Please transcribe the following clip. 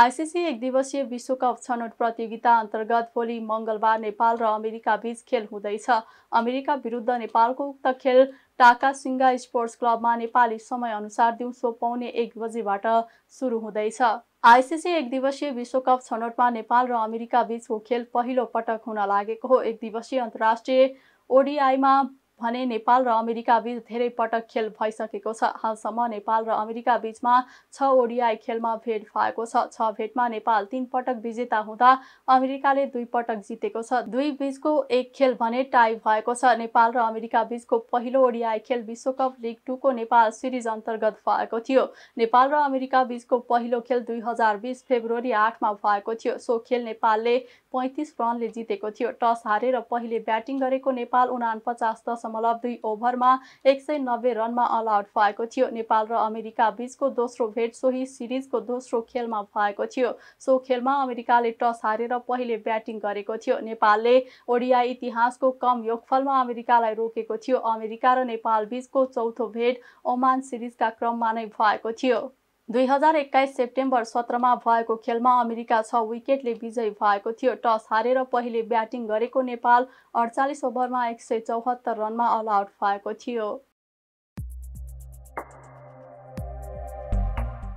ICC एक दिवसीय विश्वकप छनौट प्रतियोगिता अन्तर्गत भोलि मङ्गलबार नेपाल र अमेरिका बीच खेल हुँदैछ अमेरिका विरुद्ध नेपालको उक्त खेल टाका सिङ्गा स्पोर्ट्स क्लबमा नेपाली समयअनुसार दिउँसो पाउने एक बजेबाट सुरु हुँदैछ आइसिसी एक दिवसीय विश्वकप छनौटमा नेपाल र अमेरिका बीचको खेल पहिलो पटक हुन लागेको हो एक दिवसीय अन्तर्राष्ट्रिय ओडिआईमा भने नेपाल र अमेरिका बीच धेरै पटक खेल भइसकेको छ हालसम्म नेपाल र अमेरिका बीचमा छ ओडिआई खेलमा भेट भएको छ छ भेटमा नेपाल तिन पटक विजेता हुँदा अमेरिकाले दुई पटक जितेको छ दुई बीचको एक खेल भने टाई भएको छ नेपाल र अमेरिका बीचको पहिलो ओडिआई खेल विश्वकप लिग टूको नेपाल सिरिज अन्तर्गत भएको थियो नेपाल र अमेरिका बीचको पहिलो खेल दुई हजार बिस फेब्रुअरी आठमा भएको थियो सो खेल नेपालले पैँतिस रनले जितेको थियो टस हारेर पहिले ब्याटिङ गरेको नेपाल उना पचास दशमलव दशमलव दुई ओभरमा एक सय नब्बे रनमा अल आउट भएको थियो नेपाल र अमेरिका बीचको दोस्रो भेट सोही सिरिजको दोस्रो खेलमा भएको थियो सो खेलमा अमेरिकाले टस हारेर पहिले ब्याटिङ गरेको थियो नेपालले ओडिया इतिहासको कम योगफलमा अमेरिकालाई रोकेको थियो अमेरिका र नेपाल बीचको चौथो भेट ओमान सिरिजका क्रममा नै भएको थियो दुई हजार एक्काइस सेप्टेम्बर सत्रमा भएको खेलमा अमेरिका छ विकेटले विजयी भएको थियो टस हारेर पहिले ब्याटिङ गरेको नेपाल अडचालिस ओभरमा एक सय चौहत्तर रनमा अल आउट भएको थियो